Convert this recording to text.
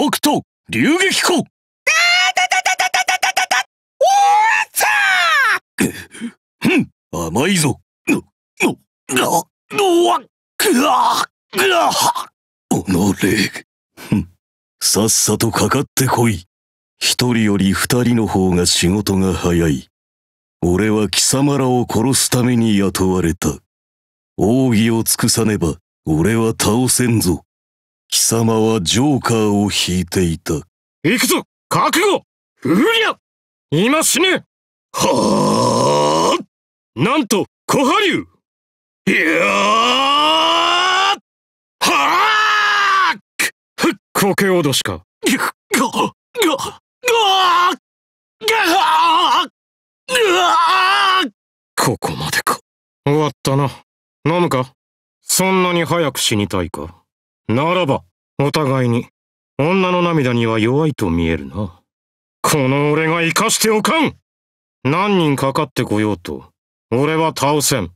北斗流撃庫うん、甘いぞ。の、の、の、のわ、ぐわ、ぐわ、おのれ。ふん、さっさとかかってこい。一人より二人の方が仕事が早い。俺は貴様らを殺すために雇われた。奥義を尽くさねば、俺は倒せんぞ。貴様はジョーカーを引いていた。行くぞ覚悟うりゃ今死ねはあなんと、小波竜いやはあふっ、コケ脅しか。ここまでか。終わったな。飲むかそんなに早く死にたいかならば、お互いに、女の涙には弱いと見えるな。この俺が生かしておかん何人かかってこようと、俺は倒せん。